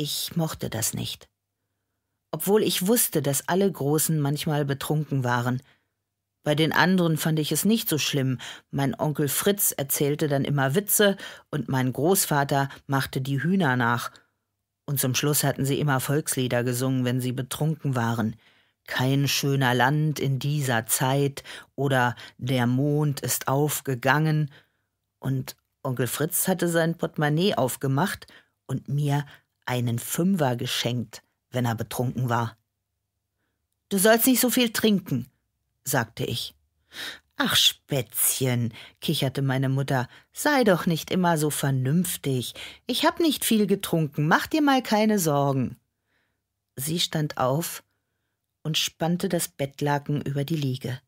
Ich mochte das nicht. Obwohl ich wusste, dass alle Großen manchmal betrunken waren. Bei den anderen fand ich es nicht so schlimm. Mein Onkel Fritz erzählte dann immer Witze und mein Großvater machte die Hühner nach. Und zum Schluss hatten sie immer Volkslieder gesungen, wenn sie betrunken waren. Kein schöner Land in dieser Zeit oder Der Mond ist aufgegangen. Und Onkel Fritz hatte sein Portemonnaie aufgemacht und mir einen Fünfer geschenkt, wenn er betrunken war. Du sollst nicht so viel trinken, sagte ich. Ach Spätzchen, kicherte meine Mutter, sei doch nicht immer so vernünftig. Ich hab nicht viel getrunken, mach dir mal keine Sorgen. Sie stand auf und spannte das Bettlaken über die Liege.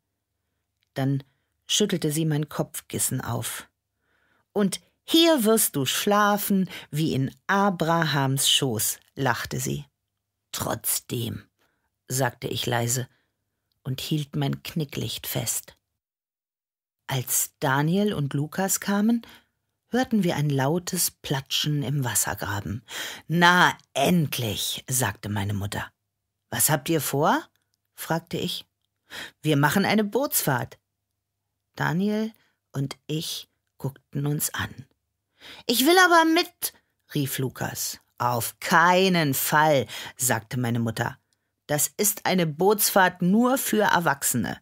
Dann schüttelte sie mein Kopfkissen auf. Und hier wirst du schlafen wie in Abrahams Schoß, lachte sie. Trotzdem, sagte ich leise und hielt mein Knicklicht fest. Als Daniel und Lukas kamen, hörten wir ein lautes Platschen im Wassergraben. Na, endlich, sagte meine Mutter. Was habt ihr vor? fragte ich. Wir machen eine Bootsfahrt. Daniel und ich guckten uns an. Ich will aber mit, rief Lukas. Auf keinen Fall, sagte meine Mutter. Das ist eine Bootsfahrt nur für Erwachsene.